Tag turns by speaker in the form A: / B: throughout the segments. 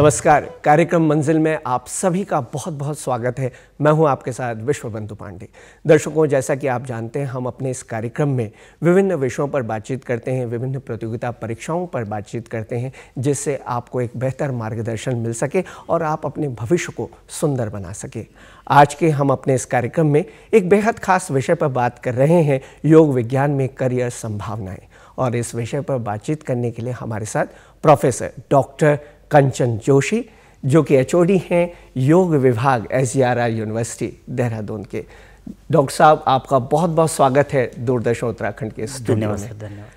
A: नमस्कार कार्यक्रम मंजिल में आप सभी का बहुत बहुत स्वागत है मैं हूं आपके साथ विश्वबंधु पांडे दर्शकों जैसा कि आप जानते हैं हम अपने इस कार्यक्रम में विभिन्न विषयों पर बातचीत करते हैं विभिन्न प्रतियोगिता परीक्षाओं पर बातचीत करते हैं जिससे आपको एक बेहतर मार्गदर्शन मिल सके और आप अपने भविष्य को सुंदर बना सके आज के हम अपने इस कार्यक्रम में एक बेहद खास विषय पर बात कर रहे हैं योग विज्ञान में करियर संभावनाएँ और इस विषय पर बातचीत करने के लिए हमारे साथ प्रोफेसर डॉक्टर कंचन जोशी जो कि एच हैं योग विभाग एस यूनिवर्सिटी देहरादून के डॉक्टर साहब आपका बहुत बहुत स्वागत है दूरदर्शन उत्तराखंड के स्टूडियो में धन्यवाद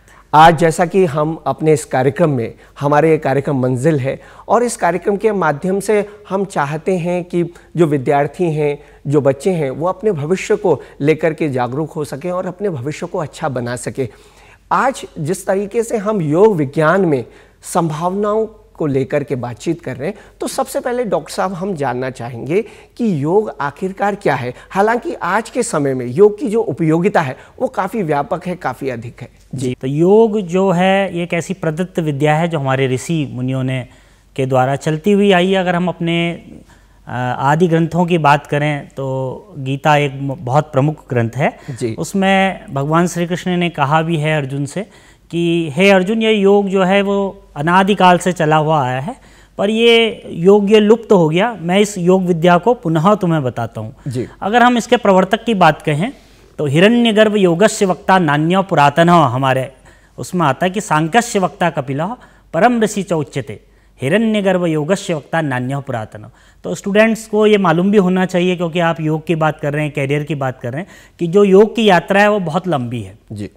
A: आज जैसा कि हम अपने इस कार्यक्रम में हमारे ये कार्यक्रम मंजिल है और इस कार्यक्रम के माध्यम से हम चाहते हैं कि जो विद्यार्थी हैं जो बच्चे हैं वो अपने भविष्य को लेकर के जागरूक हो सकें और अपने भविष्य को अच्छा बना सकें आज जिस तरीके से हम योग विज्ञान में संभावनाओं को लेकर के बातचीत कर रहे हैं तो सबसे पहले डॉक्टर साहब हम जानना चाहेंगे कि योग आखिरकार क्या है हालांकि आज के समय में योग की जो उपयोगिता है वो काफ़ी व्यापक है काफ़ी अधिक है जी तो योग जो है एक ऐसी
B: प्रदत्त विद्या है जो हमारे ऋषि मुनियों ने के द्वारा चलती हुई आई अगर हम अपने आदि ग्रंथों की बात करें तो गीता एक बहुत प्रमुख ग्रंथ है उसमें भगवान श्री कृष्ण ने कहा भी है अर्जुन से कि हे अर्जुन ये योग जो है वो अनादिकाल से चला हुआ आया है पर ये योग ये लुप्त तो हो गया मैं इस योग विद्या को पुनः तुम्हें बताता हूँ अगर हम इसके प्रवर्तक की बात कहें तो हिरण्यगर्भ योगस्य वक्ता नान्य पुरातन हमारे उसमें आता है कि सांकस्य वक्ता कपिला परम ऋषि चौच्यते हिरण्यगर्भ योगस्य वक्ता नान्य पुरातन तो स्टूडेंट्स को ये मालूम भी होना चाहिए क्योंकि आप योग की बात कर रहे हैं कैरियर की बात कर रहे हैं कि जो योग की यात्रा है वो बहुत लंबी है जी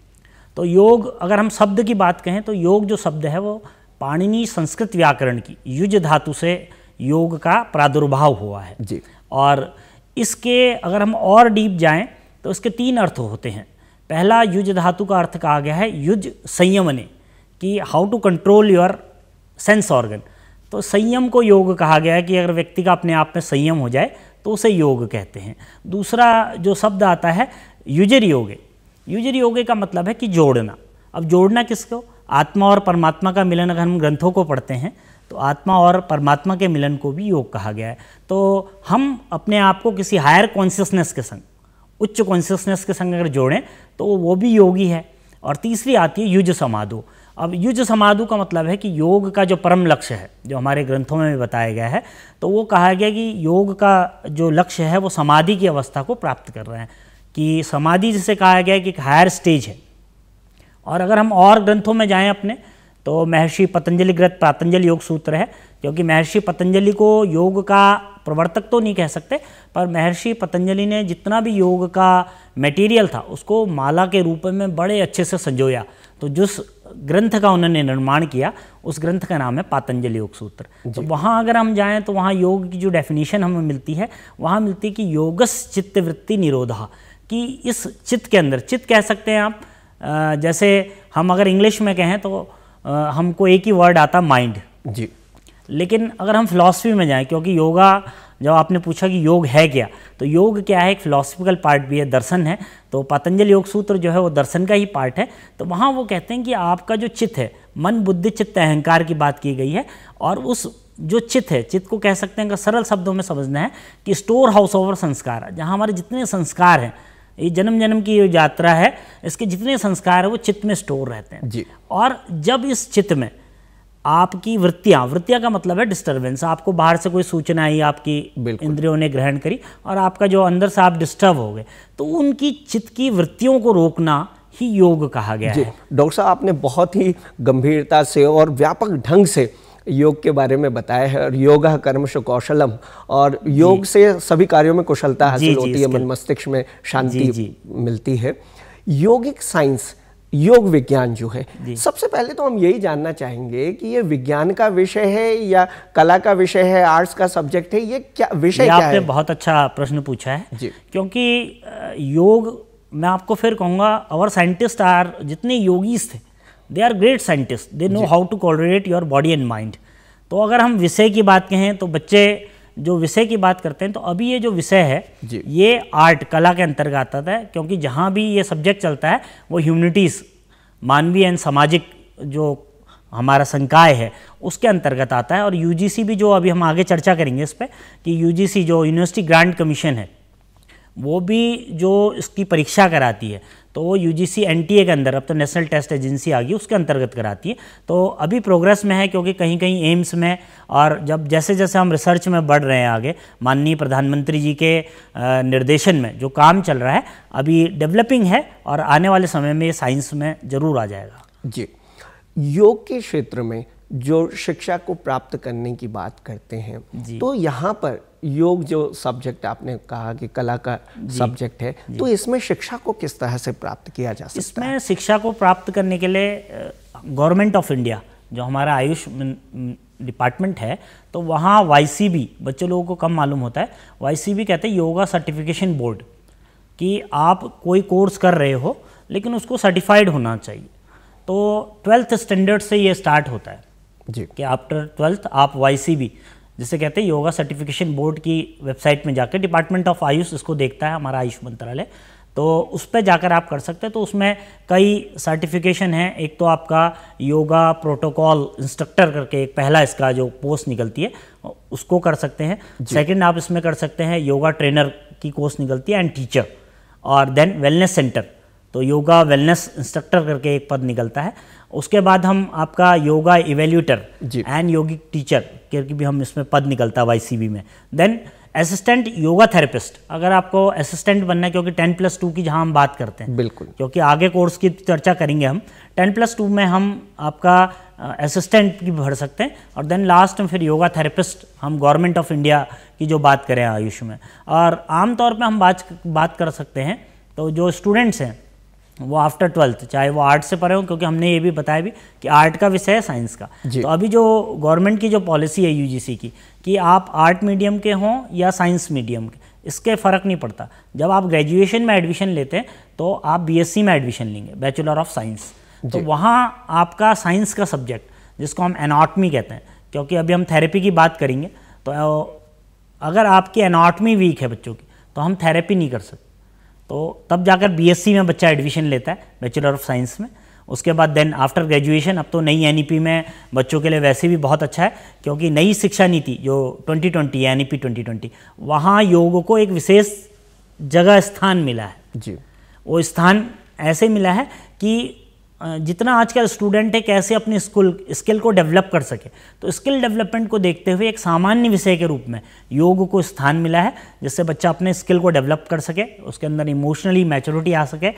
B: तो योग अगर हम शब्द की बात कहें तो योग जो शब्द है वो पाणिनी संस्कृत व्याकरण की युज धातु से योग का प्रादुर्भाव हुआ है जी और इसके अगर हम और डीप जाएं तो इसके तीन अर्थ होते हैं पहला युज धातु का अर्थ कहा गया है युज संयमने कि how to control your sense organ तो संयम को योग कहा गया है कि अगर व्यक्ति का अपने आप में संयम हो जाए तो उसे योग कहते हैं दूसरा जो शब्द आता है युजर योग यूजर योगे का मतलब है कि जोड़ना अब जोड़ना किसको आत्मा और परमात्मा का मिलन अगर हम ग्रंथों को पढ़ते हैं तो आत्मा और परमात्मा के मिलन को भी योग कहा गया है तो हम अपने आप को किसी हायर कॉन्शियसनेस के संग उच्च कॉन्शियसनेस के संग अगर जोड़ें तो वो भी योगी है और तीसरी आती है युज समाधु अब युज समाधु का मतलब है कि योग का जो परम लक्ष्य है जो हमारे ग्रंथों में भी बताया गया है तो वो कहा गया कि योग का जो लक्ष्य है वो समाधि की अवस्था को प्राप्त कर रहे हैं कि समाधि जिसे कहा गया कि एक हायर स्टेज है और अगर हम और ग्रंथों में जाएं अपने तो महर्षि पतंजलि ग्रंथ पातंजलि योग सूत्र है क्योंकि महर्षि पतंजलि को योग का प्रवर्तक तो नहीं कह सकते पर महर्षि पतंजलि ने जितना भी योग का मटेरियल था उसको माला के रूप में बड़े अच्छे से संजोया तो जिस ग्रंथ का उन्होंने निर्माण किया उस ग्रंथ का नाम है पातंजलि योग सूत्र तो वहाँ अगर हम जाएँ तो वहाँ योग की जो डेफिनेशन हमें मिलती है वहाँ मिलती है कि योगस चित्तवृत्ति निरोधा कि इस चित्त के अंदर चित्त कह सकते हैं आप जैसे हम अगर इंग्लिश में कहें तो हमको एक ही वर्ड आता माइंड जी लेकिन अगर हम फिलॉसफी में जाएं क्योंकि योगा जब आपने पूछा कि योग है क्या तो योग क्या है एक फिलोसफिकल पार्ट भी है दर्शन है तो पतंजलि योग सूत्र जो है वो दर्शन का ही पार्ट है तो वहाँ वो कहते हैं कि आपका जो चित्त है मन बुद्धि चित्त अहंकार की बात की गई है और उस जो चित्त है चित्त को कह सकते हैं सरल शब्दों में समझना है कि स्टोर हाउस ओवर संस्कार जहाँ हमारे जितने संस्कार हैं ये जन्म जन्म की जो यात्रा है इसके जितने संस्कार है वो चित्त में स्टोर रहते हैं जी और जब इस चित्त में आपकी वृत्तियाँ वृत्तियाँ का मतलब है डिस्टर्बेंस आपको बाहर से कोई सूचना आई आपकी इंद्रियों ने ग्रहण करी और आपका जो अंदर से आप डिस्टर्ब हो गए तो उनकी चित्त की
A: वृत्तियों को रोकना ही योग कहा गया है डॉक्टर साहब आपने बहुत ही गंभीरता से और व्यापक ढंग से योग के बारे में बताया है और योगा कर्म कौशलम और योग से सभी कार्यों में कुशलता हासिल होती है मन मस्तिष्क में शांति मिलती है योगिक साइंस योग विज्ञान जो है सबसे पहले तो हम यही जानना चाहेंगे कि ये विज्ञान का विषय है या कला का विषय है आर्ट्स का सब्जेक्ट है ये क्या विषय क्या आपने है?
B: बहुत अच्छा प्रश्न पूछा है क्योंकि योग मैं आपको फिर कहूँगा अवर साइंटिस्ट आर जितने योगीज थे they are great scientists they know how to correlate your body and mind तो अगर हम विषय की बात कहें तो बच्चे जो विषय की बात करते हैं तो अभी ये जो विषय है ये आर्ट कला के अंतर्गत आता है क्योंकि जहाँ भी ये सब्जेक्ट चलता है वो ह्यूमनिटीज़ मानवीय एंड सामाजिक जो हमारा संकाय है उसके अंतर्गत आता है और यूजीसी भी जो अभी हम आगे चर्चा करेंगे इस पर कि यूजीसी जो यूनिवर्सिटी ग्रांट कमीशन है वो भी जो इसकी परीक्षा कराती है तो वो यू जी के अंदर अब तो नेशनल टेस्ट एजेंसी आ गई उसके अंतर्गत कराती है तो अभी प्रोग्रेस में है क्योंकि कहीं कहीं एम्स में और जब जैसे जैसे हम रिसर्च में बढ़ रहे हैं आगे माननीय प्रधानमंत्री जी के निर्देशन में जो काम चल रहा है अभी डेवलपिंग
A: है और आने वाले समय में ये साइंस में ज़रूर आ जाएगा जी योग के क्षेत्र में जो शिक्षा को प्राप्त करने की बात करते हैं तो यहाँ पर योग जो सब्जेक्ट आपने कहा कि कला का सब्जेक्ट है तो इसमें शिक्षा को किस तरह से प्राप्त किया जा सकता इसमें है इसमें शिक्षा को प्राप्त करने के लिए गवर्नमेंट ऑफ इंडिया
B: जो हमारा आयुष डिपार्टमेंट है तो वहाँ वाई बच्चों लोगों को कम मालूम होता है वाई कहते हैं योगा सर्टिफिकेशन बोर्ड कि आप कोई कोर्स कर रहे हो लेकिन उसको सर्टिफाइड होना चाहिए तो ट्वेल्थ स्टैंडर्ड से ये स्टार्ट होता है जी कि आफ्टर ट्वेल्थ आप वाई जिसे कहते हैं योगा सर्टिफिकेशन बोर्ड की वेबसाइट में जाकर डिपार्टमेंट ऑफ आयुष इसको देखता है हमारा आयुष मंत्रालय तो उस पर जाकर आप कर सकते हैं तो उसमें कई सर्टिफिकेशन हैं एक तो आपका योगा प्रोटोकॉल इंस्ट्रक्टर करके एक पहला इसका जो पोस्ट निकलती है उसको कर सकते हैं सेकंड आप इसमें कर सकते हैं योगा ट्रेनर की कोर्स निकलती है एंड टीचर और देन वेलनेस सेंटर तो योगा वेलनेस इंस्ट्रक्टर करके एक पद निकलता है उसके बाद हम आपका yoga evaluator and yogic teacher करके भी हम इसमें पद निकलता है वाई में देन असिस्टेंट योगा थेरेपिस्ट अगर आपको असिस्टेंट बनना है क्योंकि टेन प्लस टू की जहाँ हम बात करते हैं बिल्कुल क्योंकि आगे कोर्स की चर्चा करेंगे हम टेन प्लस टू में हम आपका असिस्टेंट भी भर सकते हैं और देन लास्ट में फिर योगा थेरेपिस्ट हम गवर्नमेंट ऑफ इंडिया की जो बात करें आयुष में और आमतौर पर हम बात बात कर सकते हैं तो जो स्टूडेंट्स हैं वो आफ्टर ट्वेल्थ चाहे वो आर्ट से पढ़े हो क्योंकि हमने ये भी बताया भी कि आर्ट का विषय है साइंस का तो अभी जो गवर्नमेंट की जो पॉलिसी है यूजीसी की कि आप आर्ट मीडियम के हों या साइंस मीडियम के इसके फ़र्क नहीं पड़ता जब आप ग्रेजुएशन में एडमिशन लेते हैं तो आप बीएससी में एडमिशन लेंगे बैचलर ऑफ साइंस तो वहाँ आपका साइंस का सब्जेक्ट जिसको हम एनाटमी कहते हैं क्योंकि अभी हम थेरेपी की बात करेंगे तो अगर आपकी एनाटमी वीक है बच्चों की तो हम थेरेपी नहीं कर सकते तो तब जाकर बीएससी में बच्चा एडमिशन लेता है बैचलर ऑफ साइंस में उसके बाद देन आफ्टर ग्रेजुएशन अब तो नई एन e में बच्चों के लिए वैसे भी बहुत अच्छा है क्योंकि नई शिक्षा नीति जो 2020 twenty N E P twenty twenty वहाँ योग को एक विशेष जगह स्थान मिला है जी वो स्थान ऐसे मिला है कि जितना आजकल स्टूडेंट है कैसे अपनी स्कूल स्किल को डेवलप कर सके तो स्किल डेवलपमेंट को देखते हुए एक सामान्य विषय के रूप में योग को स्थान मिला है जिससे बच्चा अपने स्किल को डेवलप कर सके उसके अंदर इमोशनली मैच्योरिटी आ सके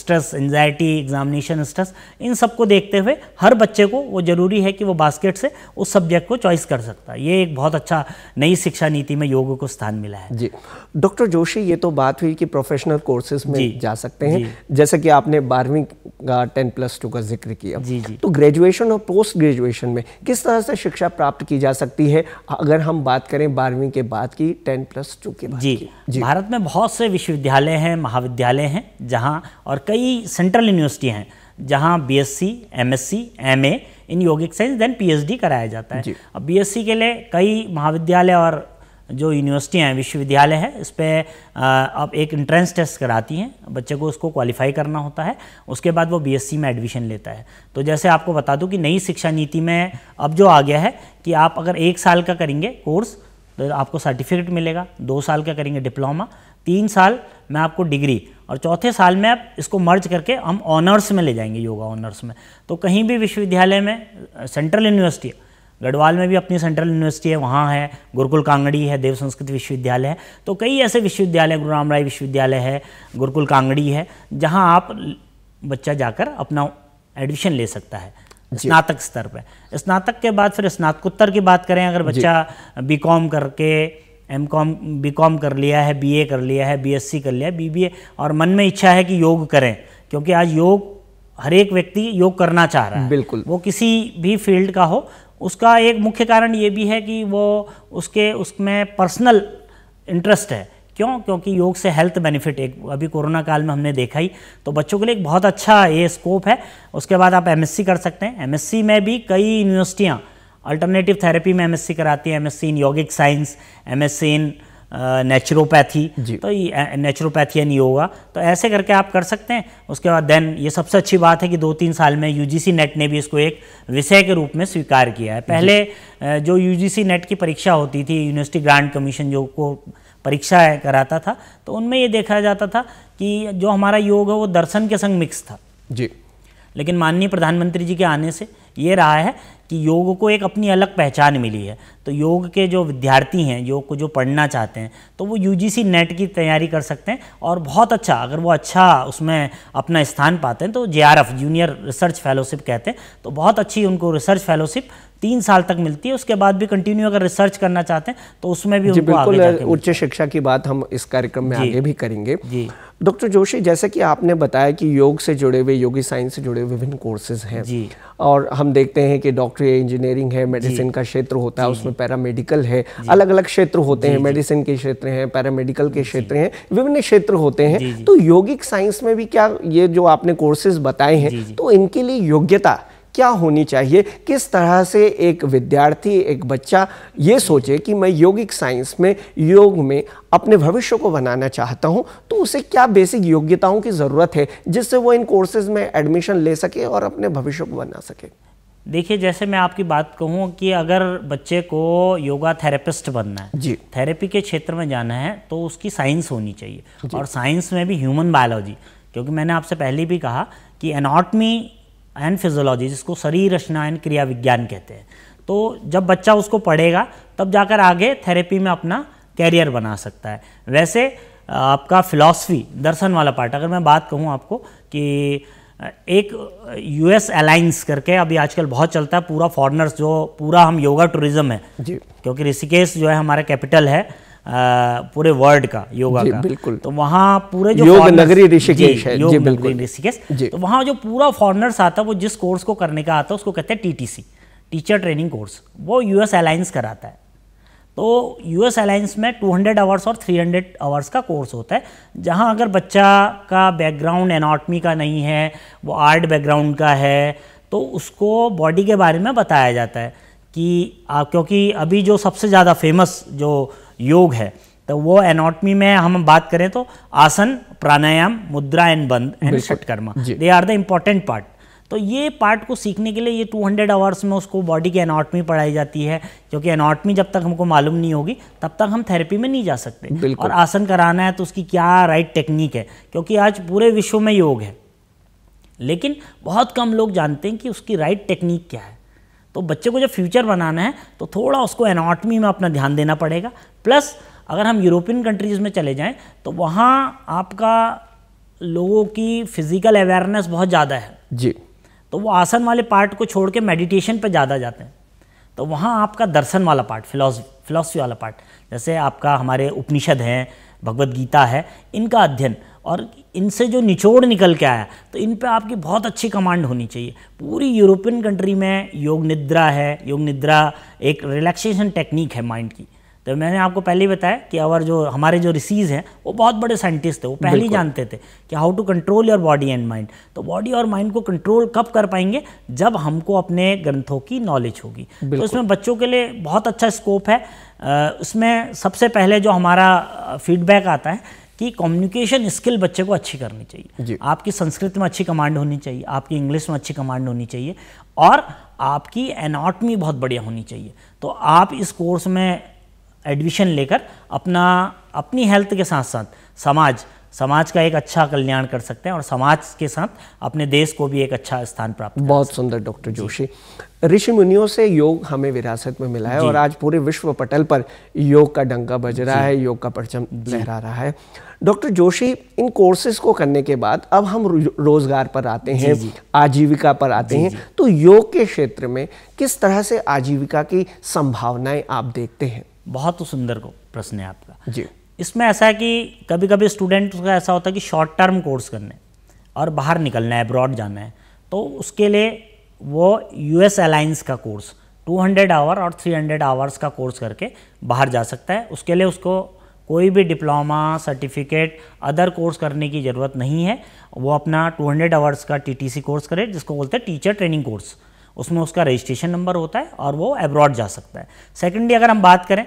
B: स्ट्रेस एन्जाइटी एग्जामिनेशन स्ट्रेस इन सब को देखते हुए हर बच्चे को वो ज़रूरी है कि वो बास्केट से उस सब्जेक्ट को चॉइस कर सकता है ये एक बहुत अच्छा नई शिक्षा नीति में योग
A: को स्थान मिला है जी डॉक्टर जोशी ये तो बात हुई कि प्रोफेशनल कोर्सेज में जा सकते हैं जैसे कि आपने बारहवीं का टेन प्लस प्लस टू का जिक्र किया जी जी तो ग्रेजुएशन और पोस्ट ग्रेजुएशन में किस तरह से शिक्षा प्राप्त की जा सकती है अगर हम बात करें बारहवीं के बाद की टेन प्लस टू के बाद जी, की। जी भारत में बहुत से विश्वविद्यालय हैं महाविद्यालय हैं जहाँ
B: और कई सेंट्रल यूनिवर्सिटी हैं जहाँ B S C M S C M A in yogic science then D कराया जाता है अब सी के लिए कई महाविद्यालय और जो यूनिवर्सिटियाँ हैं विश्वविद्यालय है इस पर अब एक इंट्रेंस टेस्ट कराती हैं बच्चे को उसको क्वालिफाई करना होता है उसके बाद वो बीएससी में एडमिशन लेता है तो जैसे आपको बता दूं कि नई शिक्षा नीति में अब जो आ गया है कि आप अगर एक साल का करेंगे कोर्स तो आपको सर्टिफिकेट मिलेगा दो साल का करेंगे डिप्लोमा तीन साल में आपको डिग्री और चौथे साल में आप इसको मर्ज करके हम ऑनर्स में ले जाएंगे योगा ऑनर्स में तो कहीं भी विश्वविद्यालय में सेंट्रल यूनिवर्सिटी गढ़वाल में भी अपनी सेंट्रल यूनिवर्सिटी है वहाँ है गुरुकुल कांगड़ी है देव संस्कृत विश्वविद्यालय है तो कई ऐसे विश्वविद्यालय गुरु राम राय विश्वविद्यालय है गुरुकुल कांगड़ी है जहाँ आप बच्चा जाकर अपना एडमिशन ले सकता है स्नातक स्तर पर स्नातक के बाद फिर स्नातकोत्तर की बात करें अगर बच्चा बी करके एम कॉम बी कॉम कर लिया है बीए कर लिया है बीएससी कर लिया है ए और मन में इच्छा है कि योग करें क्योंकि आज योग हर एक व्यक्ति योग करना चाह रहा है बिल्कुल वो किसी भी फील्ड का हो उसका एक मुख्य कारण ये भी है कि वो उसके उसमें पर्सनल इंटरेस्ट है क्यों क्योंकि योग से हेल्थ बेनिफिट एक अभी कोरोना काल में हमने देखा ही तो बच्चों के लिए एक बहुत अच्छा ये स्कोप है उसके बाद आप एमएससी कर सकते हैं एमएससी में भी कई यूनिवर्सिटियाँ अल्टरनेटिव थेरेपी में एमएससी कराती हैं MSc in yogic science MSc in naturopathy तो ये नेचुरोपैथी एंड योगा तो ऐसे करके आप कर सकते हैं उसके बाद देन ये सबसे अच्छी बात है कि दो तीन साल में यूजीसी नेट ने भी इसको एक विषय के रूप में स्वीकार किया है पहले जो यूजीसी नेट की परीक्षा होती थी यूनिवर्सिटी ग्रांट कमीशन जो को परीक्षा कराता था तो उनमें ये देखा जाता था कि जो हमारा योग है वो दर्शन के संग मिक्स था जी लेकिन माननीय प्रधानमंत्री जी के आने से ये रहा है कि योग को एक अपनी अलग पहचान मिली है तो योग के जो विद्यार्थी हैं योग को जो पढ़ना चाहते हैं तो वो यू नेट की तैयारी कर सकते हैं और बहुत अच्छा अगर वो अच्छा उसमें अपना स्थान पाते हैं तो जे जूनियर रिसर्च फेलोशिप कहते हैं तो बहुत अच्छी उनको रिसर्च फेलोशिप तीन साल तक मिलती है उसके बाद भी कंटिन्यू अगर रिसर्च करना चाहते हैं तो उसमें भी उनको बिल्कुल उच्च
A: शिक्षा की बात हम इस कार्यक्रम में आगे भी करेंगे डॉक्टर जोशी जैसे कि आपने बताया कि योग से जुड़े हुए योगी साइंस से जुड़े विभिन्न कोर्सेज हैं और हम देखते हैं कि डॉक्टरी इंजीनियरिंग है मेडिसिन का क्षेत्र होता है उसमें पैरामेडिकल है अलग अलग क्षेत्र होते हैं मेडिसिन के क्षेत्र हैं पैरामेडिकल के क्षेत्र हैं विभिन्न क्षेत्र होते हैं तो योगिक साइंस में भी क्या ये जो आपने कोर्सेज बताए हैं तो इनके लिए योग्यता क्या होनी चाहिए किस तरह से एक विद्यार्थी एक बच्चा ये सोचे कि मैं योगिक साइंस में योग में अपने भविष्य को बनाना चाहता हूँ तो उसे क्या बेसिक योग्यताओं की ज़रूरत है जिससे वो इन कोर्सेज में एडमिशन ले सके और अपने भविष्य को बना सके
B: देखिए जैसे मैं आपकी बात कहूँ कि अगर बच्चे को योगा थेरेपिस्ट बनना है जी थेरेपी के क्षेत्र में जाना है तो उसकी साइंस होनी चाहिए और साइंस में भी ह्यूमन बायोलॉजी क्योंकि मैंने आपसे पहले भी कहा कि एनाटमी एंड फिजोलॉजी जिसको शरीर रचना एंड क्रिया विज्ञान कहते हैं तो जब बच्चा उसको पढ़ेगा तब जाकर आगे थेरेपी में अपना कैरियर बना सकता है वैसे आपका फिलॉसफी दर्शन वाला पार्ट अगर मैं बात कहूँ आपको कि एक यूएस अलाइंस करके अभी आजकल बहुत चलता है पूरा फॉरनर्स जो पूरा हम योगा टूरिज्म है जी क्योंकि ऋषिकेश जो है हमारा कैपिटल है पूरे वर्ल्ड का योगा का बिल्कुल तो वहाँ पूरे जो योग नगरी ऋषिकेश है ऋषिकेश तो वहाँ जो पूरा फॉरनर्स आता है वो जिस कोर्स को करने का आता है उसको कहते हैं टी टीचर ट्रेनिंग कोर्स वो यूएस एलायंस कराता है तो यूएस एलायंस में 200 आवर्स और 300 आवर्स का कोर्स होता है जहां अगर बच्चा का बैकग्राउंड एनाटमी का नहीं है वो आर्ट बैकग्राउंड का है तो उसको बॉडी के बारे में बताया जाता है कि आप क्योंकि अभी जो सबसे ज़्यादा फेमस जो योग है तो वो एनाटमी में हम बात करें तो आसन प्राणायाम mudra and bandha and shatkarma they are the important part तो ये पार्ट को सीखने के लिए ये 200 आवर्स में उसको बॉडी की एनाटमी पढ़ाई जाती है क्योंकि एनाटमी जब तक हमको मालूम नहीं होगी तब तक हम थेरेपी में नहीं जा सकते और आसन कराना है तो उसकी क्या राइट टेक्निक है क्योंकि आज पूरे विश्व में योग है लेकिन बहुत कम लोग जानते हैं कि उसकी राइट टेक्निक क्या है तो बच्चे को जब फ्यूचर बनाना है तो थोड़ा उसको एनाटमी में अपना ध्यान देना पड़ेगा प्लस अगर हम यूरोपियन कंट्रीज़ में चले जाएं तो वहाँ आपका लोगों की फिज़िकल अवेयरनेस बहुत ज़्यादा है जी तो वो आसन वाले पार्ट को छोड़ के मेडिटेशन पर ज़्यादा जाते हैं तो वहाँ आपका दर्शन वाला पार्ट फिलोसफी वाला पार्ट जैसे आपका हमारे उपनिषद हैं भगवद गीता है इनका अध्ययन और इनसे जो निचोड़ निकल के आया तो इन पे आपकी बहुत अच्छी कमांड होनी चाहिए पूरी यूरोपियन कंट्री में योग निद्रा है योग निद्रा एक रिलैक्सेशन टेक्निक है माइंड की तो मैंने आपको पहले ही बताया कि अवर जो हमारे जो रिसीज हैं वो बहुत बड़े साइंटिस्ट थे वो पहले ही जानते थे कि how to control your body and mind तो बॉडी और माइंड को कंट्रोल कब कर पाएंगे जब हमको अपने ग्रंथों की नॉलेज होगी तो उसमें बच्चों के लिए बहुत अच्छा स्कोप है उसमें सबसे पहले जो हमारा फीडबैक आता है कि कम्युनिकेशन स्किल बच्चे को अच्छी करनी चाहिए आपकी संस्कृत में अच्छी कमांड होनी चाहिए आपकी इंग्लिश में अच्छी कमांड होनी चाहिए और आपकी एनाटमी बहुत बढ़िया होनी चाहिए तो आप इस कोर्स में एडमिशन लेकर अपना अपनी हेल्थ के साथ साथ समाज समाज का एक अच्छा कल्याण कर सकते हैं और
A: समाज के साथ अपने देश को भी एक अच्छा स्थान प्राप्त बहुत सुंदर डॉक्टर जोशी ऋषि मुनियों से योग हमें विरासत में मिला है और आज पूरे विश्व पटल पर योग का डंका बज रहा है योग का परचम लहरा रहा है डॉक्टर जोशी इन कोर्सेज को करने के बाद अब हम रोजगार पर आते हैं आजीविका पर आते हैं तो योग के क्षेत्र में किस तरह से आजीविका की संभावनाएं आप देखते हैं बहुत सुंदर प्रश्न है
B: आपका जी इसमें ऐसा है कि कभी कभी स्टूडेंट्स का ऐसा होता है कि शॉर्ट टर्म कोर्स करने और बाहर निकलना है अब्रॉड जाना है तो उसके लिए वो यूएस अलाइंस का कोर्स 200 आवर और 300 आवर्स का कोर्स करके बाहर जा सकता है उसके लिए उसको कोई भी डिप्लोमा सर्टिफिकेट अदर कोर्स करने की ज़रूरत नहीं है वो अपना 200 आवर्स का सी कोर्स करे जिसको बोलते हैं टीचर ट्रेनिंग कोर्स उसमें उसका रजिस्ट्रेशन नंबर होता है और वो अब्रॉड जा सकता है सेकेंडली अगर हम बात करें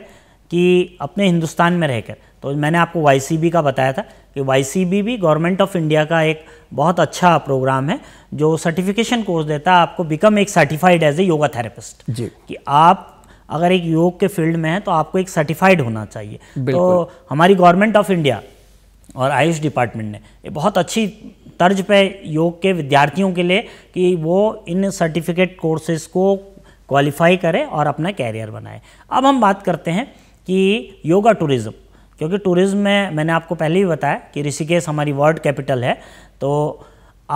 B: कि अपने हिंदुस्तान में रहकर तो मैंने आपको वाई का बताया था कि वाई भी गवर्नमेंट ऑफ इंडिया का एक बहुत अच्छा प्रोग्राम है जो सर्टिफिकेशन कोर्स देता है आपको बिकम एक certified as a yoga therapist जी कि आप अगर एक योग के फील्ड में है तो आपको एक सर्टिफाइड होना चाहिए तो हमारी गवर्नमेंट ऑफ इंडिया और आयुष डिपार्टमेंट ने ये बहुत अच्छी तर्ज पे योग के विद्यार्थियों के लिए कि वो इन सर्टिफिकेट कोर्सेज को क्वालिफाई करें और अपना कैरियर बनाए अब हम बात करते हैं कि योगा टूरिज़्म क्योंकि टूरिज़्म में मैंने आपको पहले ही बताया कि ऋषिकेश हमारी वर्ल्ड कैपिटल है तो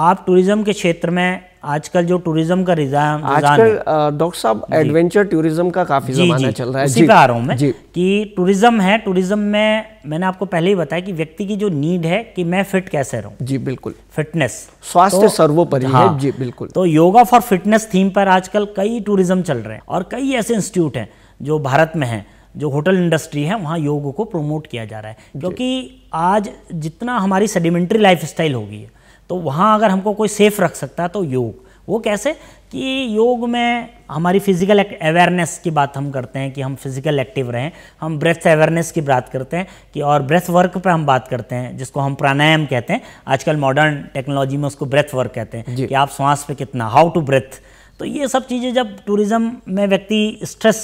B: आप टूरिज़्म के क्षेत्र में आजकल जो टूरिज्म का रिजाम आजकल
A: डॉक्टर साहब एडवेंचर टूरिज्म का काफी जी, चल रहा है उसी आ रहा हूं मैं
B: कि टूरिज्म है टूरिज्म में मैंने आपको पहले ही बताया कि व्यक्ति की जो नीड है कि मैं फिट कैसे रहूँ जी बिल्कुल फिटनेस स्वास्थ्य तो, सर्वोपरि हाँ, है जी बिल्कुल तो योगा फॉर फिटनेस थीम पर आजकल कई टूरिज्म चल रहे हैं और कई ऐसे इंस्टीट्यूट हैं जो भारत में हैं जो होटल इंडस्ट्री है वहाँ योग को प्रमोट किया जा रहा है क्योंकि आज जितना हमारी सेडिमेंट्री लाइफ स्टाइल होगी तो वहाँ अगर हमको कोई सेफ रख सकता है तो योग वो कैसे कि योग में हमारी फिजिकल अवेयरनेस की बात हम करते हैं कि हम फिजिकल एक्टिव रहें हम ब्रेथ अवेयरनेस की बात करते हैं कि और ब्रेथ वर्क पर हम बात करते हैं जिसको हम प्राणायाम कहते हैं आजकल मॉडर्न टेक्नोलॉजी में उसको ब्रेथ वर्क कहते हैं कि आप श्वास पे कितना हाउ टू ब्रेथ तो ये सब चीज़ें जब टूरिज़्म में व्यक्ति स्ट्रेस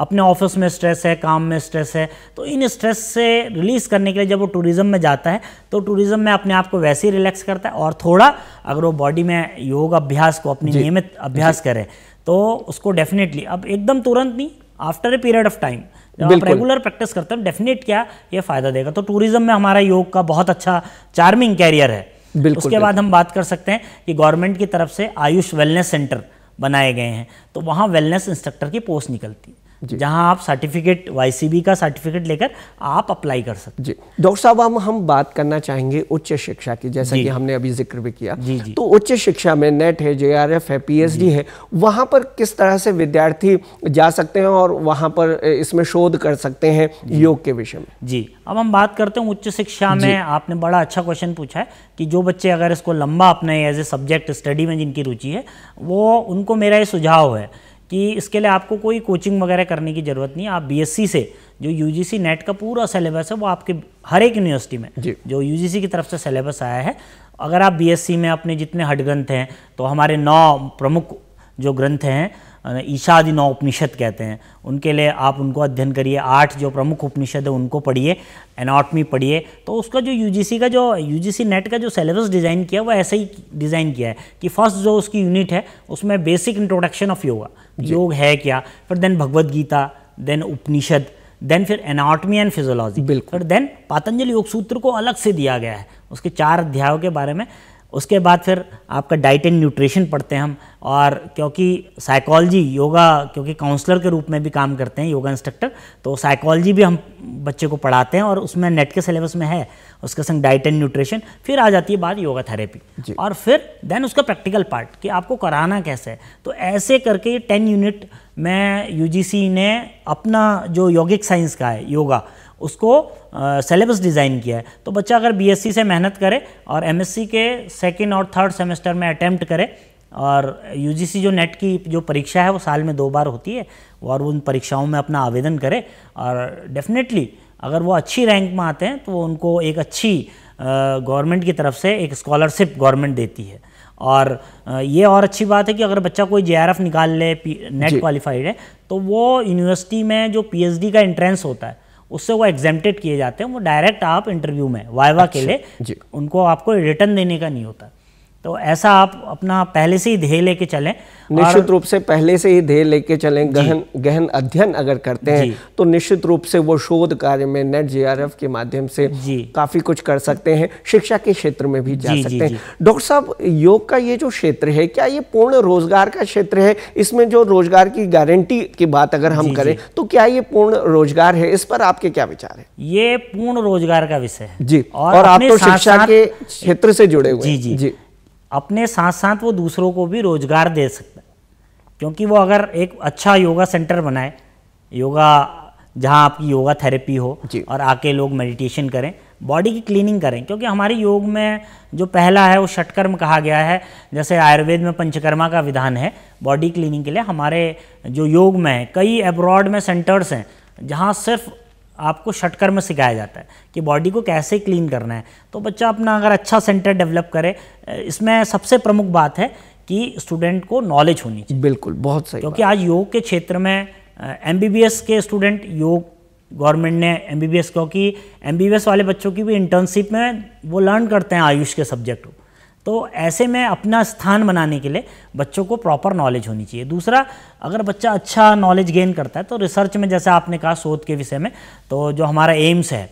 B: अपने ऑफिस में स्ट्रेस है काम में स्ट्रेस है तो इन स्ट्रेस से रिलीज़ करने के लिए जब वो टूरिज़्म में जाता है तो टूरिज़्म में अपने आप को वैसे ही रिलैक्स करता है और थोड़ा अगर वो बॉडी में योग अभ्यास को अपनी नियमित अभ्यास करे तो उसको डेफिनेटली अब एकदम तुरंत नहीं after a period of time जब आप रेगुलर प्रैक्टिस करते हैं डेफिनेट क्या ये फ़ायदा देगा तो टूरिज़्म में हमारा योग का बहुत अच्छा चार्मिंग कैरियर है बिल्कुल, उसके बाद हम बात कर सकते हैं कि गवर्नमेंट की तरफ से आयुष वेलनेस सेंटर बनाए गए हैं तो वहाँ
A: वेलनेस इंस्ट्रक्टर की पोस्ट निकलती है जहां आप सर्टिफिकेट वाईसीबी का सर्टिफिकेट लेकर आप अप्लाई कर सकते जी डॉक्टर साहब हम हम बात करना चाहेंगे उच्च शिक्षा की जैसा कि हमने अभी जिक्र भी किया जी, जी। तो उच्च शिक्षा में नेट है जे है पीएचडी है वहां पर किस तरह से विद्यार्थी जा सकते हैं और वहां पर इसमें शोध कर सकते हैं योग के विषय में जी
B: अब हम बात करते हैं उच्च शिक्षा में आपने बड़ा अच्छा क्वेश्चन पूछा है कि जो बच्चे अगर इसको लंबा अपने एज ए सब्जेक्ट स्टडी में जिनकी रुचि है वो उनको मेरा ये सुझाव है कि इसके लिए आपको कोई कोचिंग वगैरह करने की ज़रूरत नहीं है आप बीएससी से जो यूजीसी नेट का पूरा सिलेबस है वो आपके हर एक यूनिवर्सिटी में जो यूजीसी की तरफ से सिलेबस आया है अगर आप बीएससी में अपने जितने हड ग्रंथ हैं तो हमारे नौ प्रमुख जो ग्रंथ हैं ईशादि नौ उपनिषद कहते हैं उनके लिए आप उनको अध्ययन करिए आठ जो प्रमुख उपनिषद है उनको पढ़िए एनाटमी पढ़िए तो उसका जो यूजीसी का जो यूजीसी नेट का जो सिलेबस डिज़ाइन किया वो ऐसे ही डिज़ाइन किया है कि फर्स्ट जो उसकी यूनिट है उसमें बेसिक इंट्रोडक्शन ऑफ योगा योग है क्या फिर then Bhagavad Gita then Upanishad then फिर एनाटमी एंड फिजोलॉजी बिल्कुल देन पातंजलि योग सूत्र को अलग से दिया गया है उसके चार अध्यायों के बारे में उसके बाद फिर आपका डाइट एंड न्यूट्रिशन पढ़ते हैं हम और क्योंकि साइकोलॉजी योगा क्योंकि काउंसलर के रूप में भी काम करते हैं योगा इंस्ट्रक्टर तो साइकोलॉजी भी हम बच्चे को पढ़ाते हैं और उसमें नेट के सिलेबस में है उसके संग डाइट एंड न्यूट्रिशन फिर आ जाती है बात योगा थेरेपी और फिर देन उसका प्रैक्टिकल पार्ट कि आपको कराना कैसे है तो ऐसे करके ये टेन यूनिट में यू ने अपना जो यौगिक साइंस का है योगा उसको सिलेबस डिज़ाइन किया है तो बच्चा अगर बीएससी से मेहनत करे और एमएससी के सेकेंड और थर्ड सेमेस्टर में अटैम्प्ट करे और यूजीसी जो नेट की जो परीक्षा है वो साल में दो बार होती है और उन परीक्षाओं में अपना आवेदन करे और डेफिनेटली अगर वो अच्छी रैंक में आते हैं तो उनको एक अच्छी गवर्नमेंट की तरफ से एक स्कॉलरशिप गवर्नमेंट देती है और ये और अच्छी बात है कि अगर बच्चा कोई जे निकाल ले नेट क्वालिफाइड है तो वो यूनिवर्सिटी में जो पीएचडी का एंट्रेंस होता है उससे वो एग्जेम्प्टेड किए जाते हैं वो डायरेक्ट आप इंटरव्यू में वाइवा अच्छा, के लिए उनको आपको रिटर्न देने का नहीं होता तो ऐसा आप अपना पहले से ही ध्येय लेके चलें निश्चित
A: रूप से पहले से ही ध्येय लेके चलें गहन गहन अध्ययन अगर करते हैं तो निश्चित रूप से वो शोध कार्य में नेट जीआरएफ के माध्यम से काफ़ी कुछ कर सकते हैं शिक्षा के क्षेत्र में भी जा सकते हैं डॉक्टर साहब योग का ये जो क्षेत्र है क्या ये पूर्ण रोजगार का क्षेत्र है इसमें जो रोजगार की गारंटी की बात अगर हम करें तो क्या ये पूर्ण रोजगार है इस पर आपके क्या विचार है
B: ये पूर्ण रोजगार का विषय है जी और आप तो शिक्षा के क्षेत्र से जुड़े हुए जी जी अपने साथ साथ वो दूसरों को भी रोज़गार दे सकता है क्योंकि वो अगर एक अच्छा योगा सेंटर बनाए योगा जहाँ आपकी योगा थेरेपी हो और आके लोग मेडिटेशन करें बॉडी की क्लीनिंग करें क्योंकि हमारे योग में जो पहला है वो षटकर्म कहा गया है जैसे आयुर्वेद में पंचकर्मा का विधान है बॉडी क्लीनिंग के लिए हमारे जो योग में है कई अब्रॉड में सेंटर्स हैं जहाँ सिर्फ आपको शटकर में सिखाया जाता है कि बॉडी को कैसे क्लीन करना है तो बच्चा अपना अगर अच्छा सेंटर डेवलप करे इसमें सबसे प्रमुख बात है कि स्टूडेंट को नॉलेज होनी चाहिए बिल्कुल बहुत सही क्योंकि आज योग के क्षेत्र में एम के स्टूडेंट योग गवर्नमेंट ने एम क्योंकि एम वाले बच्चों की भी इंटर्नशिप में वो लर्न करते हैं आयुष के सब्जेक्ट को तो ऐसे में अपना स्थान बनाने के लिए बच्चों को प्रॉपर नॉलेज होनी चाहिए दूसरा अगर बच्चा अच्छा नॉलेज गेन करता है तो रिसर्च में जैसे आपने कहा शोध के विषय में तो जो हमारा एम्स है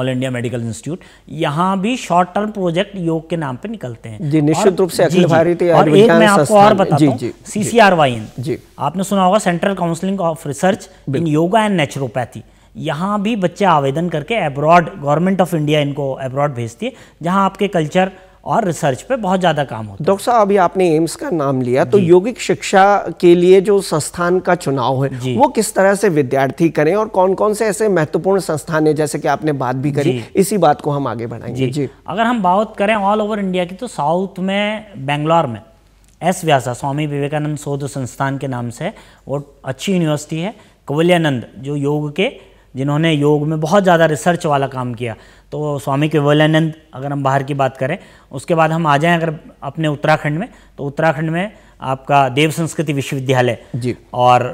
B: ऑल इंडिया मेडिकल इंस्टीट्यूट यहाँ भी शॉर्ट टर्म प्रोजेक्ट योग के नाम पे निकलते हैं जी निश्चित रूप से अखिल भारतीय और एक मैं आपको और बताता हूँ C C R Y N जी आपने सुना होगा central counselling of research in yoga and naturopathy यहाँ भी बच्चे आवेदन करके अब्रॉड गवर्नमेंट ऑफ इंडिया इनको अब्रॉड भेजती है जहाँ आपके कल्चर और रिसर्च पे बहुत ज़्यादा काम होता
A: है डॉक्टर साहब अभी आपने एम्स का नाम लिया तो योगिक शिक्षा के लिए जो संस्थान का चुनाव है वो किस तरह से विद्यार्थी करें और कौन कौन से ऐसे महत्वपूर्ण संस्थान है जैसे कि आपने बात भी करी इसी बात को हम आगे बढ़ाएंगे जी, जी।
B: अगर हम बात करें ऑल ओवर इंडिया की तो साउथ में बेंगलोर में एस व्यासा स्वामी विवेकानंद शोध संस्थान के नाम से वो अच्छी यूनिवर्सिटी है कवल्यानंद जो योग के जिन्होंने योग में बहुत ज़्यादा रिसर्च वाला काम किया तो स्वामी केवलानंद अगर हम बाहर की बात करें उसके बाद हम आ जाएं अगर अपने उत्तराखंड में तो उत्तराखंड में आपका देव संस्कृति विश्वविद्यालय जी और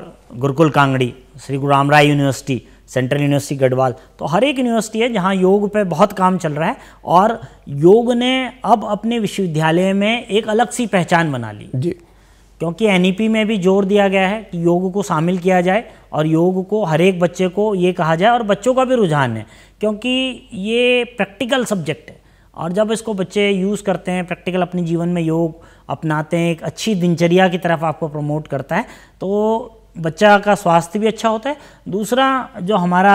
B: Gurukul Kangri Shri Guru Ram Rai university central university Garhwal तो हर एक यूनिवर्सिटी है जहाँ योग पर बहुत काम चल रहा है और योग ने अब अपने विश्वविद्यालय में एक अलग सी पहचान बना ली जी क्योंकि एन e में भी जोर दिया गया है कि योग को शामिल किया जाए और योग को हर एक बच्चे को ये कहा जाए और बच्चों का भी रुझान है क्योंकि ये प्रैक्टिकल सब्जेक्ट है और जब इसको बच्चे यूज़ करते हैं प्रैक्टिकल अपने जीवन में योग अपनाते हैं एक अच्छी दिनचर्या की तरफ आपको प्रमोट करता है तो बच्चा का स्वास्थ्य भी अच्छा होता है दूसरा जो हमारा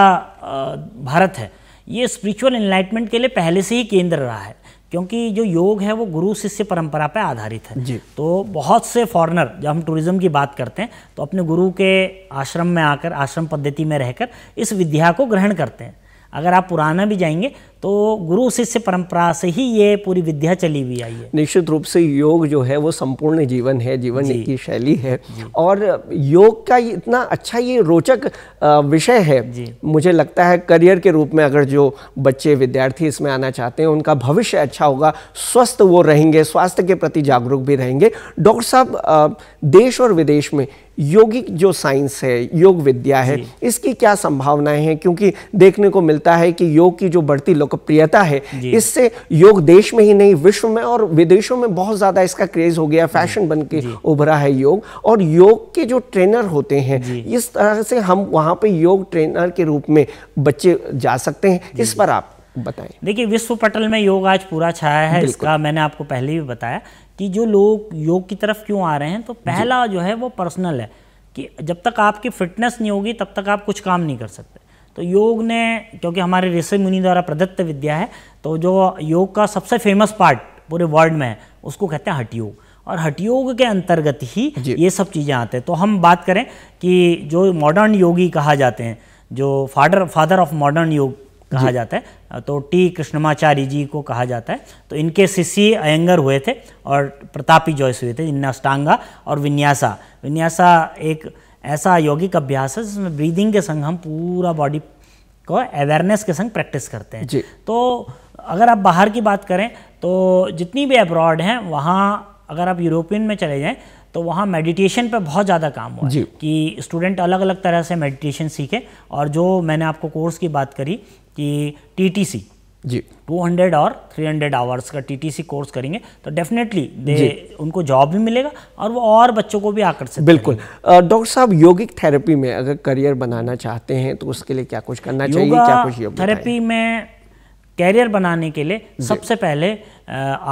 B: भारत है ये स्पिरिचुअल इन्लाइटमेंट के लिए पहले से ही केंद्र रहा है क्योंकि जो योग है वो गुरु शिष्य परंपरा पर आधारित है जी तो बहुत से फॉरेनर जब हम टूरिज़्म की बात करते हैं तो अपने गुरु के आश्रम में आकर आश्रम पद्धति में रहकर इस विद्या को ग्रहण करते हैं अगर आप पुराना भी जाएंगे तो गुरु शिष्य परंपरा से ही ये पूरी विद्या चली हुई आई है
A: निश्चित रूप से योग जो है वो संपूर्ण जीवन है जीवन जी, की शैली है और योग का इतना अच्छा ये रोचक विषय है मुझे लगता है करियर के रूप में अगर जो बच्चे विद्यार्थी इसमें आना चाहते हैं उनका भविष्य अच्छा होगा स्वस्थ वो रहेंगे स्वास्थ्य के प्रति जागरूक भी रहेंगे डॉक्टर साहब देश और विदेश में योगिक जो साइंस है योग विद्या है इसकी क्या संभावनाएं हैं क्योंकि देखने को मिलता है कि योग की जो बढ़ती लोक लोकप्रियता है इससे योग देश में ही नहीं विश्व में और विदेशों में बहुत ज़्यादा इसका क्रेज हो गया फैशन बन के उभरा है योग और योग के जो ट्रेनर होते हैं इस तरह से हम वहाँ पे योग ट्रेनर के रूप में बच्चे जा सकते हैं इस पर आप बताएं
B: देखिए विश्व पटल में योग आज पूरा छाया है इसका मैंने आपको पहले भी बताया कि जो लोग योग की तरफ क्यों आ रहे हैं तो पहला जो है वो पर्सनल है कि जब तक आपकी फिटनेस नहीं होगी तब तक आप कुछ काम नहीं कर सकते तो योग ने क्योंकि हमारे ऋषि मुनि द्वारा प्रदत्त विद्या है तो जो योग का सबसे फेमस पार्ट पूरे वर्ल्ड में है उसको कहते हैं हट योग और हट योग के अंतर्गत ही ये सब चीज़ें आते हैं तो हम बात करें कि जो मॉडर्न योगी कहा जाते हैं जो फादर फादर ऑफ मॉडर्न योग कहा जाता है तो टी कृष्णमाचारी जी को कहा जाता है तो इनके शिष्य अयंगर हुए थे और प्रतापी जॉयस हुए थे इन्ना अष्टांगा और विन्यासा विन्यासा एक ऐसा यौगिक अभ्यास है जिसमें ब्रीदिंग के संग हम पूरा बॉडी को अवेयरनेस के संग प्रैक्टिस करते हैं तो अगर आप बाहर की बात करें तो जितनी भी अब्रॉड हैं वहाँ अगर आप यूरोपियन में चले जाएं तो वहाँ मेडिटेशन पे बहुत ज़्यादा काम हुआ है कि स्टूडेंट अलग अलग तरह से मेडिटेशन सीखे और जो मैंने आपको कोर्स की बात करी कि टीटीसी जी 200 और 300 आवर्स का टीटीसी कोर्स करेंगे तो
A: डेफिनेटली दे उनको जॉब भी मिलेगा और वो और बच्चों को भी आकर्षित बिल्कुल डॉक्टर साहब योगिक थेरेपी में अगर करियर बनाना चाहते हैं तो उसके लिए क्या कुछ करना चाहिए क्या कुछ थेरेपी में कैरियर बनाने के लिए सबसे पहले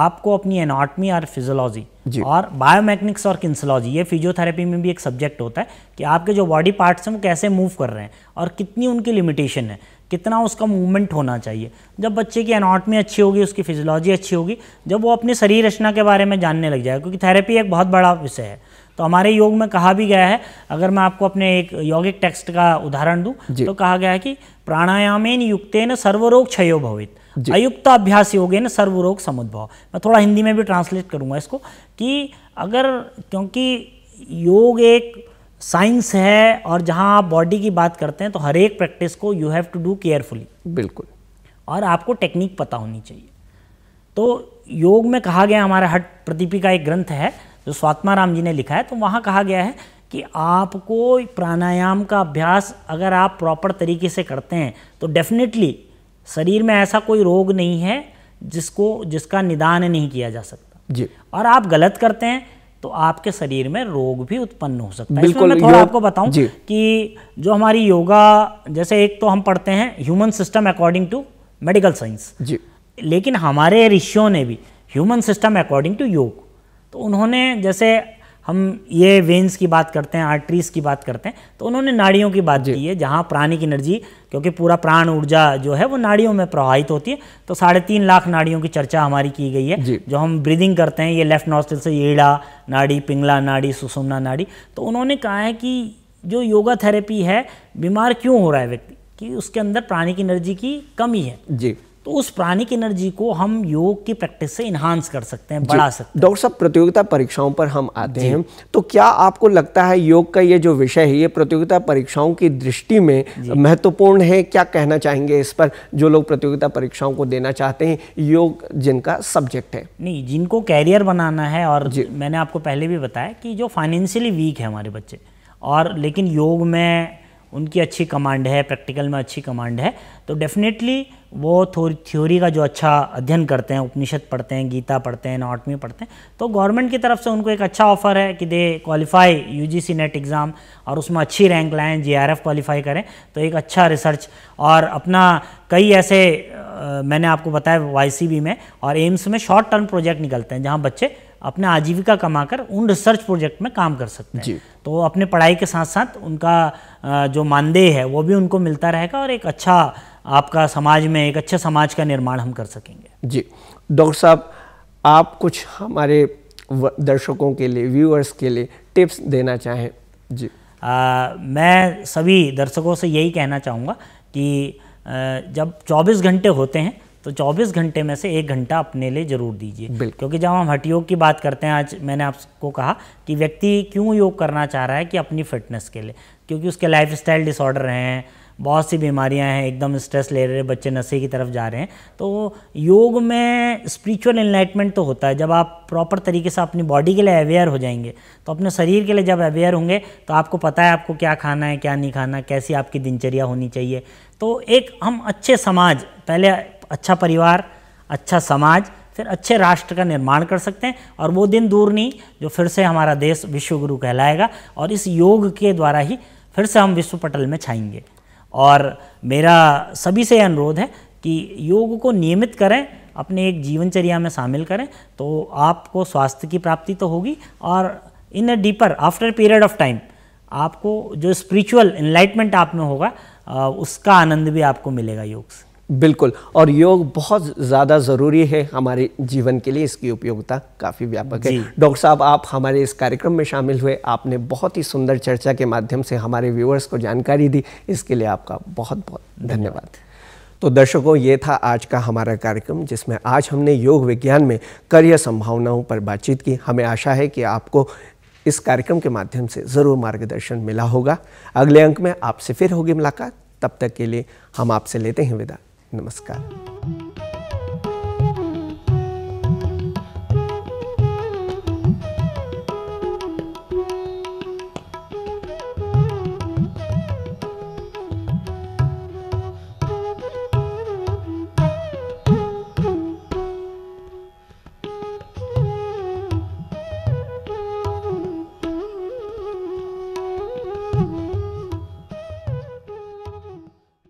A: आपको अपनी एनाटमी
B: और फिजोलॉजी और बायोमैकनिक्स और किन्सोलॉजी ये फिजियोथेरेपी में भी एक सब्जेक्ट होता है कि आपके जो बॉडी पार्ट्स हैं वो कैसे मूव कर रहे हैं और कितनी उनकी लिमिटेशन है कितना उसका मूवमेंट होना चाहिए जब बच्चे की एनाटमी अच्छी होगी उसकी फिजियोलॉजी अच्छी होगी जब वो अपने शरीर रचना के बारे में जानने लग जाएगा क्योंकि थेरेपी एक बहुत बड़ा विषय है तो हमारे योग में कहा भी गया है अगर मैं आपको अपने एक यौगिक टेक्स्ट का उदाहरण दूं तो कहा गया है कि प्राणायामेन न सर्वरोग क्षयो भवित अभ्यास योगे न सर्वरोग समुद्भव मैं थोड़ा हिंदी में भी ट्रांसलेट करूंगा इसको कि अगर क्योंकि योग एक साइंस है और जहाँ आप बॉडी की बात करते हैं तो हर एक प्रैक्टिस को you have to do carefully बिल्कुल और आपको टेक्निक पता होनी चाहिए तो योग में कहा गया हमारे हट प्रदीपी का एक ग्रंथ है जो स्वात्मा राम जी ने लिखा है तो वहाँ कहा गया है कि आपको प्राणायाम का अभ्यास अगर आप प्रॉपर तरीके से करते हैं तो डेफिनेटली शरीर में ऐसा कोई रोग नहीं है जिसको जिसका निदान नहीं किया जा सकता जी और आप गलत करते हैं तो आपके शरीर में रोग भी उत्पन्न हो सकता है इसमें मैं थोड़ा आपको बताऊं कि जो हमारी योगा जैसे एक तो हम पढ़ते हैं human system according to medical science लेकिन हमारे ऋषियों ने भी ह्यूमन सिस्टम अकॉर्डिंग टू योग तो उन्होंने जैसे हम ये वेंस की बात करते हैं आर्टरीज की बात करते हैं तो उन्होंने नाड़ियों की बात की है जहाँ प्राणिक एनर्जी क्योंकि पूरा प्राण ऊर्जा जो है वो नाड़ियों में प्रवाहित होती है तो साढ़े तीन लाख नाड़ियों की चर्चा हमारी की गई है जो हम ब्रीदिंग करते हैं ये लेफ्ट नॉस्टल से येड़ा नाड़ी पिंगला नाड़ी सुसुमना नाड़ी तो उन्होंने कहा है कि जो योगा थेरेपी है बीमार क्यों हो रहा है व्यक्ति कि उसके अंदर प्राणिक एनर्जी की कमी है जी तो उस प्राणिक एनर्जी को हम योग की प्रैक्टिस से इन्हांस कर सकते हैं बढ़ा सकते
A: हैं डॉक्टर साहब प्रतियोगिता परीक्षाओं पर हम आते हैं तो क्या आपको लगता है योग का ये जो विषय है ये प्रतियोगिता परीक्षाओं की दृष्टि में महत्वपूर्ण है क्या कहना चाहेंगे इस पर जो लोग प्रतियोगिता परीक्षाओं को देना चाहते हैं योग जिनका सब्जेक्ट है नहीं जिनको
B: कैरियर बनाना है और मैंने आपको पहले भी बताया कि जो फाइनेंशियली वीक है हमारे बच्चे और लेकिन योग में उनकी अच्छी कमांड है प्रैक्टिकल में अच्छी कमांड है तो डेफिनेटली वो थ्योरी का जो अच्छा अध्ययन करते हैं उपनिषद पढ़ते हैं गीता पढ़ते हैं नॉटमी पढ़ते हैं तो गवर्नमेंट की तरफ से उनको एक अच्छा ऑफर है कि they qualify you NET exam और उसमें अच्छी रैंक लाएँ आर क्वालिफाई करें तो एक अच्छा रिसर्च और अपना कई ऐसे मैंने आपको बताया वाई में और एम्स में शॉर्ट टर्म प्रोजेक्ट निकलते हैं जहाँ बच्चे अपना आजीविका कमाकर उन रिसर्च प्रोजेक्ट में काम कर सकते हैं तो अपने पढ़ाई के साथ साथ उनका जो मानदेय है वो भी उनको मिलता रहेगा और एक अच्छा आपका समाज
A: में एक अच्छे समाज का निर्माण हम कर सकेंगे जी डॉक्टर साहब आप कुछ हमारे दर्शकों के लिए व्यूअर्स के लिए टिप्स देना चाहें जी आ, मैं सभी दर्शकों से यही कहना चाहूँगा कि जब
B: 24 घंटे होते हैं तो 24 घंटे में से एक घंटा अपने लिए जरूर दीजिए क्योंकि जब हम हट योग की बात करते हैं आज मैंने आपको कहा कि व्यक्ति क्यों योग करना चाह रहा है कि अपनी फिटनेस के लिए क्योंकि उसके लाइफ स्टाइल डिसऑर्डर हैं बहुत सी बीमारियां हैं एकदम स्ट्रेस ले रहे बच्चे नशे की तरफ जा रहे हैं तो योग में स्पिरिचुअल इन्लाइटमेंट तो होता है जब आप प्रॉपर तरीके से अपनी बॉडी के लिए अवेयर हो जाएंगे तो अपने शरीर के लिए जब अवेयर होंगे तो आपको पता है आपको क्या खाना है क्या नहीं खाना कैसी आपकी दिनचर्या होनी चाहिए तो एक हम अच्छे समाज पहले अच्छा परिवार अच्छा समाज फिर अच्छे राष्ट्र का निर्माण कर सकते हैं और वो दिन दूर नहीं जो फिर से हमारा देश विश्वगुरु कहलाएगा और इस योग के द्वारा ही फिर से हम विश्व पटल में छाएंगे और मेरा सभी से अनुरोध है कि योग को नियमित करें अपने एक जीवनचर्या में शामिल करें तो आपको स्वास्थ्य की प्राप्ति तो होगी और in a deeper after period of time आपको
A: जो स्पिरिचुअल इन्लाइटमेंट आप में होगा उसका आनंद भी आपको मिलेगा योग से बिल्कुल और योग बहुत ज़्यादा ज़रूरी है हमारे जीवन के लिए इसकी उपयोगिता काफ़ी व्यापक है डॉक्टर साहब आप हमारे इस कार्यक्रम में शामिल हुए आपने बहुत ही सुंदर चर्चा के माध्यम से हमारे व्यूअर्स को जानकारी दी इसके लिए आपका बहुत बहुत धन्यवाद तो दर्शकों ये था आज का हमारा कार्यक्रम जिसमें आज हमने योग विज्ञान में करियर संभावनाओं पर बातचीत की हमें आशा है कि आपको इस कार्यक्रम के माध्यम से ज़रूर मार्गदर्शन मिला होगा अगले अंक में आपसे फिर होगी मुलाकात तब तक के लिए हम आपसे लेते हैं विदा नमस्कार